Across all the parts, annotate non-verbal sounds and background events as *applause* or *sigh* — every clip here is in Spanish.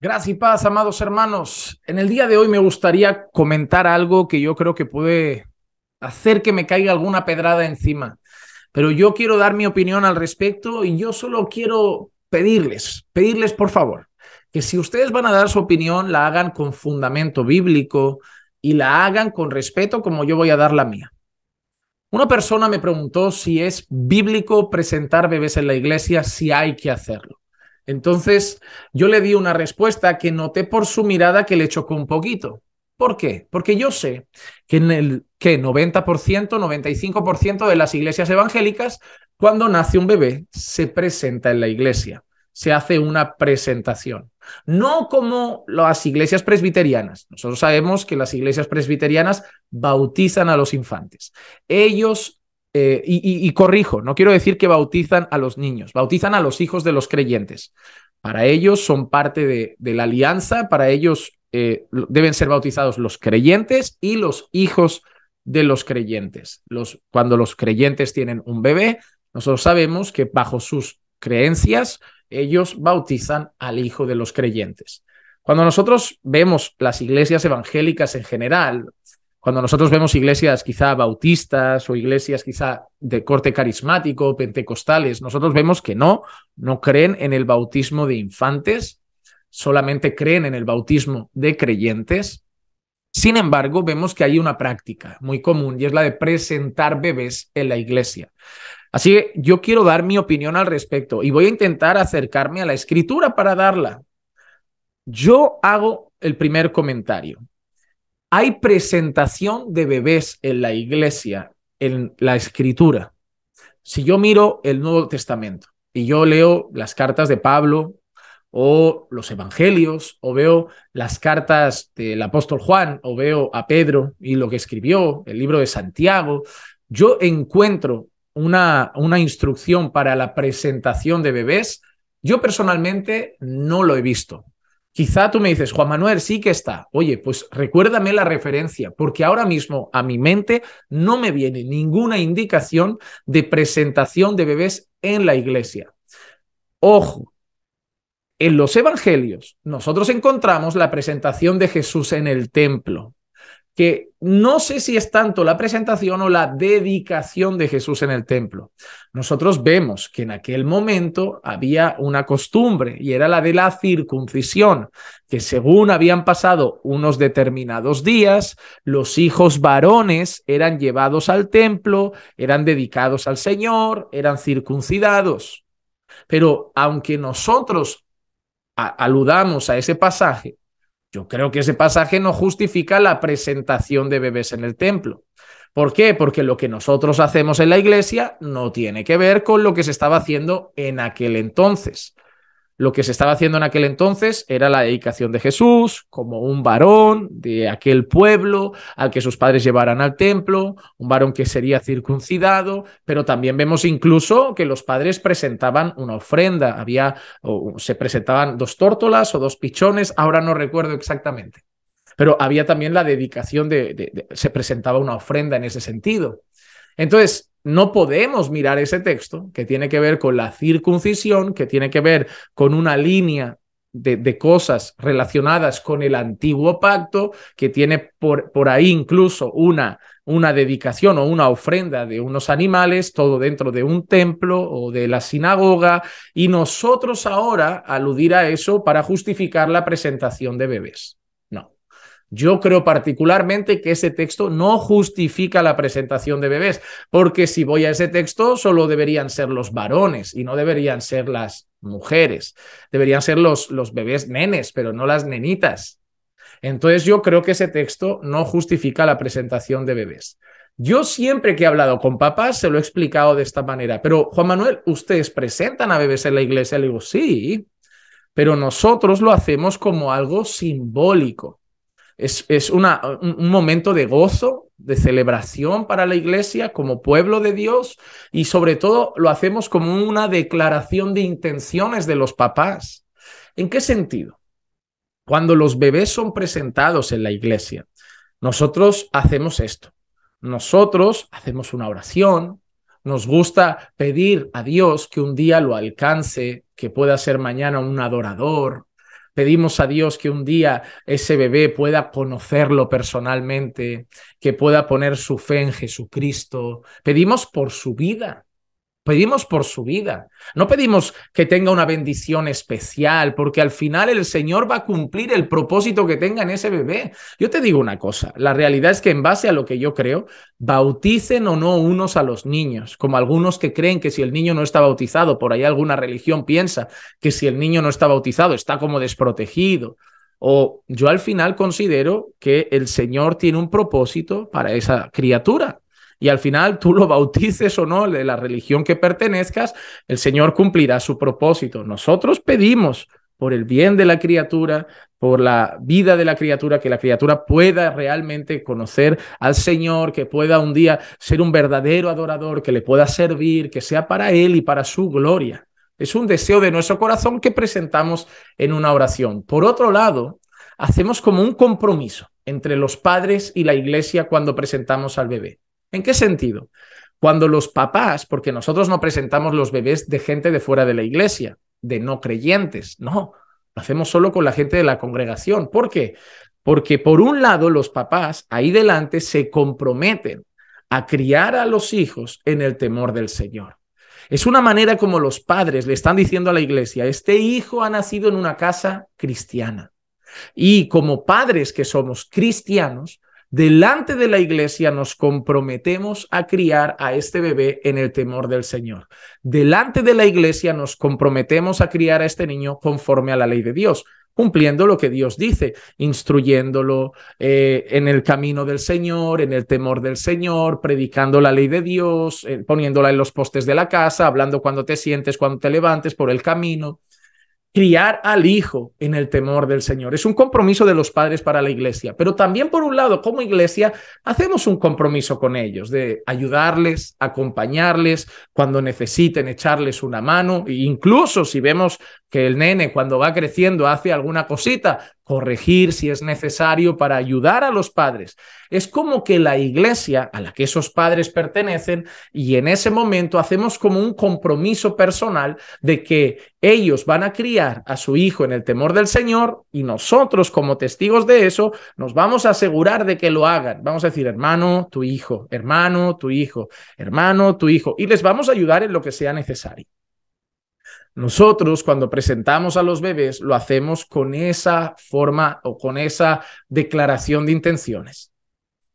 Gracias y paz, amados hermanos. En el día de hoy me gustaría comentar algo que yo creo que puede hacer que me caiga alguna pedrada encima. Pero yo quiero dar mi opinión al respecto y yo solo quiero pedirles, pedirles por favor, que si ustedes van a dar su opinión, la hagan con fundamento bíblico y la hagan con respeto como yo voy a dar la mía. Una persona me preguntó si es bíblico presentar bebés en la iglesia, si hay que hacerlo. Entonces yo le di una respuesta que noté por su mirada que le chocó un poquito. ¿Por qué? Porque yo sé que en el que 90%, 95% de las iglesias evangélicas, cuando nace un bebé, se presenta en la iglesia, se hace una presentación. No como las iglesias presbiterianas. Nosotros sabemos que las iglesias presbiterianas bautizan a los infantes. Ellos, eh, y, corrijo, no quiero decir que bautizan a los niños, bautizan a los hijos de los creyentes. Para ellos son parte de, la alianza, para ellos eh, deben ser bautizados los creyentes y los hijos de los creyentes. cuando los creyentes tienen un bebé, nosotros sabemos que bajo sus creencias, ellos bautizan al Hijo de los creyentes. Cuando nosotros vemos las iglesias evangélicas en general, cuando nosotros vemos iglesias quizá bautistas o iglesias quizá de corte carismático, pentecostales, nosotros vemos que no, no creen en el bautismo de infantes, solamente creen en el bautismo de creyentes. Sin embargo, vemos que hay una práctica muy común y es la de presentar bebés en la iglesia. Así que yo quiero dar mi opinión al respecto y voy a intentar acercarme a la escritura para darla. Yo hago el primer comentario. Hay presentación de bebés en la iglesia, en la escritura. Si yo miro el Nuevo Testamento y yo leo las cartas de Pablo o los evangelios o veo las cartas del apóstol Juan o veo a Pedro y lo que escribió, el libro de Santiago, yo encuentro una, una instrucción para la presentación de bebés, yo personalmente no lo he visto. Quizá tú me dices, Juan Manuel, sí que está. Oye, pues recuérdame la referencia, porque ahora mismo a mi mente no me viene ninguna indicación de presentación de bebés en la iglesia. Ojo, en los evangelios nosotros encontramos la presentación de Jesús en el templo que no sé si es tanto la presentación o la dedicación de Jesús en el templo. Nosotros vemos que en aquel momento había una costumbre y era la de la circuncisión, que según habían pasado unos determinados días, los hijos varones eran llevados al templo, eran dedicados al Señor, eran circuncidados. Pero aunque nosotros aludamos a ese pasaje yo creo que ese pasaje no justifica la presentación de bebés en el templo. ¿Por qué? Porque lo que nosotros hacemos en la iglesia no tiene que ver con lo que se estaba haciendo en aquel entonces. Lo que se estaba haciendo en aquel entonces era la dedicación de Jesús como un varón de aquel pueblo al que sus padres llevaran al templo, un varón que sería circuncidado, pero también vemos incluso que los padres presentaban una ofrenda, había o se presentaban dos tórtolas o dos pichones, ahora no recuerdo exactamente. Pero había también la dedicación de se presentaba una ofrenda en ese sentido. Entonces, no podemos mirar ese texto que tiene que ver con la circuncisión, que tiene que ver con una línea de, cosas relacionadas con el antiguo pacto, que tiene por, por ahí incluso una, una dedicación o una ofrenda de unos animales, todo dentro de un templo o de la sinagoga, y nosotros ahora aludir a eso para justificar la presentación de bebés. Yo creo particularmente que ese texto no justifica la presentación de bebés, porque si voy a ese texto solo deberían ser los varones y no deberían ser las mujeres. Deberían ser los, los bebés nenes, pero no las nenitas. Entonces yo creo que ese texto no justifica la presentación de bebés. Yo siempre que he hablado con papás se lo he explicado de esta manera, pero Juan Manuel, ¿ustedes presentan a bebés en la iglesia? Le digo, sí, pero nosotros lo hacemos como algo simbólico es, una, un, momento de gozo, de celebración para la iglesia como pueblo de Dios y sobre todo lo hacemos como una declaración de intenciones de los papás. ¿En qué sentido? Cuando los bebés son presentados en la iglesia, nosotros hacemos esto. Nosotros hacemos una oración, nos gusta pedir a Dios que un día lo alcance, que pueda ser mañana un adorador, Pedimos a Dios que un día ese bebé pueda conocerlo personalmente, que pueda poner su fe en Jesucristo. Pedimos por su vida, Pedimos por su vida. No pedimos que tenga una bendición especial, porque al final el Señor va a cumplir el propósito que tenga en ese bebé. Yo te digo una cosa, la realidad es que en base a lo que yo creo, bauticen o no unos a los niños, como algunos que creen que si el niño no está bautizado, por ahí alguna religión piensa que si el niño no está bautizado está como desprotegido. O yo al final considero que el Señor tiene un propósito para esa criatura y al final tú lo bautices o no, de la religión que pertenezcas, el Señor cumplirá su propósito. Nosotros pedimos por el bien de la criatura, por la vida de la criatura, que la criatura pueda realmente conocer al Señor, que pueda un día ser un verdadero adorador, que le pueda servir, que sea para Él y para su gloria. Es un deseo de nuestro corazón que presentamos en una oración. Por otro lado, hacemos como un compromiso entre los padres y la iglesia cuando presentamos al bebé. ¿En qué sentido? Cuando los papás, porque nosotros no presentamos los bebés de gente de fuera de la iglesia, de no creyentes, no, lo hacemos solo con la gente de la congregación. ¿Por qué? Porque por un lado los papás ahí delante se comprometen a criar a los hijos en el temor del Señor. Es una manera como los padres le están diciendo a la iglesia, este hijo ha nacido en una casa cristiana. Y como padres que somos cristianos, delante de la iglesia nos comprometemos a criar a este bebé en el temor del Señor. Delante de la iglesia nos comprometemos a criar a este niño conforme a la ley de Dios cumpliendo lo que Dios dice, instruyéndolo eh, en el camino del Señor, en el temor del Señor, predicando la ley de Dios, eh, poniéndola en los postes de la casa, hablando cuando te sientes, cuando te levantes por el camino criar al hijo en el temor del Señor. Es un compromiso de los padres para la iglesia, pero también por un lado, como iglesia, hacemos un compromiso con ellos de ayudarles, acompañarles cuando necesiten, echarles una mano, e incluso si vemos que el nene cuando va creciendo hace alguna cosita, corregir si es necesario para ayudar a los padres. Es como que la iglesia a la que esos padres pertenecen y en ese momento hacemos como un compromiso personal de que ellos van a criar a su hijo en el temor del Señor y nosotros como testigos de eso nos vamos a asegurar de que lo hagan. Vamos a decir, hermano, tu hijo, hermano, tu hijo, hermano, tu hijo, y les vamos a ayudar en lo que sea necesario. Nosotros cuando presentamos a los bebés lo hacemos con esa forma o con esa declaración de intenciones.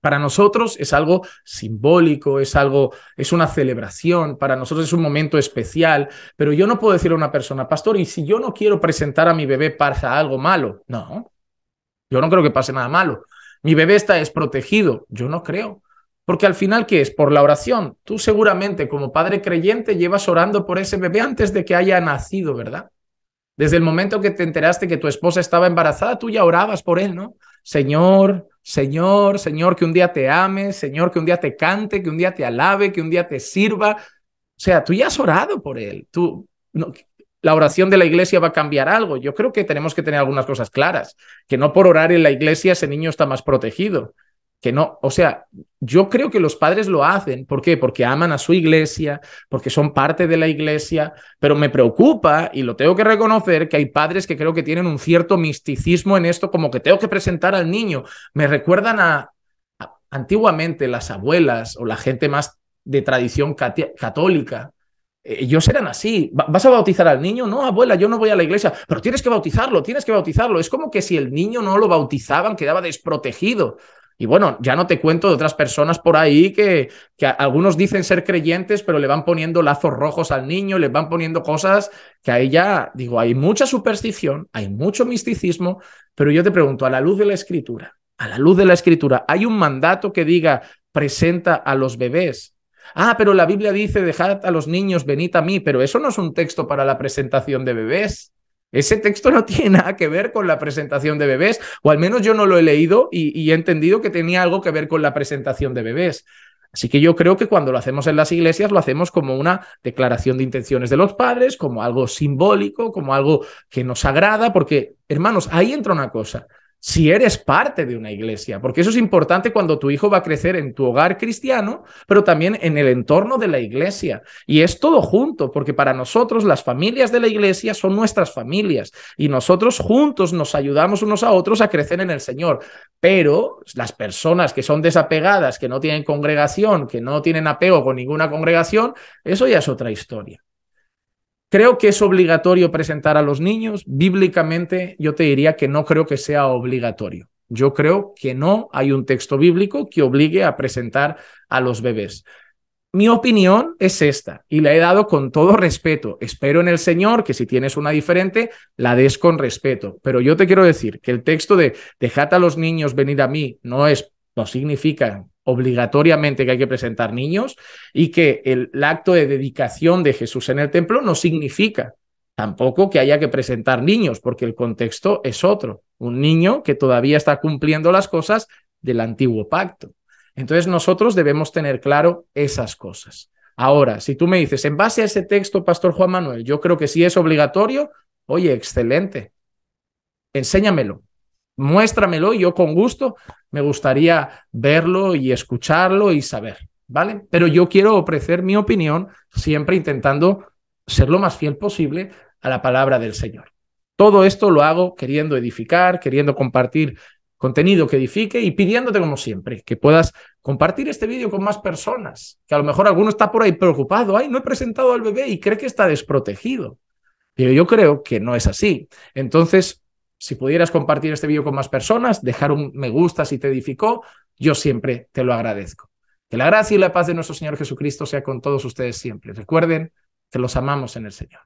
Para nosotros es algo simbólico, es algo, es una celebración, para nosotros es un momento especial, pero yo no puedo decirle a una persona, pastor, y si yo no quiero presentar a mi bebé, pasa algo malo. No, yo no creo que pase nada malo. Mi bebé está desprotegido, yo no creo. Porque al final, ¿qué es? Por la oración. Tú seguramente como padre creyente llevas orando por ese bebé antes de que haya nacido, ¿verdad? Desde el momento que te enteraste que tu esposa estaba embarazada, tú ya orabas por él, ¿no? Señor, Señor, Señor, que un día te ame, Señor, que un día te cante, que un día te alabe, que un día te sirva. O sea, tú ya has orado por él. Tú, la oración de la iglesia va a cambiar algo. Yo creo que tenemos que tener algunas cosas claras, que no por orar en la iglesia ese niño está más protegido que no, o sea, yo creo que los padres lo hacen. ¿Por qué? Porque aman a su iglesia, porque son parte de la iglesia, pero me preocupa y lo tengo que reconocer que hay padres que creo que tienen un cierto misticismo en esto, como que tengo que presentar al niño. Me recuerdan a, antiguamente las abuelas o la gente más de tradición católica. Eh, ellos eran así. ¿Vas a bautizar al niño? No, abuela, yo no voy a la iglesia. Pero tienes que bautizarlo, tienes que bautizarlo. Es como que si el niño no lo bautizaban, quedaba desprotegido. Y bueno, ya no te cuento de otras personas por ahí que, que algunos dicen ser creyentes, pero le van poniendo lazos rojos al niño, le van poniendo cosas que ahí ya, digo, hay mucha superstición, hay mucho misticismo, pero yo te pregunto, a la luz de la escritura, a la luz de la escritura, ¿hay un mandato que diga presenta a los bebés? Ah, pero la Biblia dice dejad a los niños, venid a mí, pero eso no es un texto para la presentación de bebés. Ese texto no *laughs* tiene nada que ver con la presentación de bebés, o al menos yo no lo he leído y, he entendido que tenía algo que ver con la presentación de bebés. Así que yo creo que cuando lo hacemos en las iglesias lo hacemos como una declaración de intenciones de los padres, como algo simbólico, como algo que nos agrada, porque, hermanos, ahí entra una cosa si eres parte de una iglesia, porque eso es importante cuando tu hijo va a crecer en tu hogar cristiano, pero también en el entorno de la iglesia. Y es todo junto, porque para nosotros las familias de la iglesia son nuestras familias y nosotros juntos nos ayudamos unos a otros a crecer en el Señor. Pero las personas que son desapegadas, que no tienen congregación, que no tienen apego con ninguna congregación, eso ya es otra historia. Creo que es obligatorio presentar a los niños. Bíblicamente yo te diría que no creo que sea obligatorio. Yo creo que no hay un texto bíblico que obligue a presentar a los bebés. Mi opinión es esta y la he dado con todo respeto. Espero en el Señor que si tienes una diferente, la des con respeto. Pero yo te quiero decir que el texto de dejad a los niños venir a mí no es no significa obligatoriamente que hay que presentar niños y que el acto de dedicación de Jesús en el templo no significa tampoco que haya que presentar niños, porque el contexto es otro, un niño que todavía está cumpliendo las cosas del antiguo pacto. Entonces nosotros debemos tener claro esas cosas. Ahora, si tú me dices, en base a ese texto, Pastor Juan Manuel, yo creo que sí es obligatorio, oye, excelente, enséñamelo, muéstramelo yo con gusto me gustaría verlo y escucharlo y saber, ¿vale? Pero yo quiero ofrecer mi opinión siempre intentando ser lo más fiel posible a la palabra del Señor. Todo esto lo hago queriendo edificar, queriendo compartir contenido que edifique y pidiéndote como siempre que puedas compartir este vídeo con más personas, que a lo mejor alguno está por ahí preocupado, ay, no he presentado al bebé y cree que está desprotegido. Pero yo creo que no es así. Entonces, si pudieras compartir este vídeo con más personas, dejar un me gusta si te edificó, yo siempre te lo agradezco. Que la gracia y la paz de nuestro Señor Jesucristo sea con todos ustedes siempre. Recuerden que los amamos en el Señor.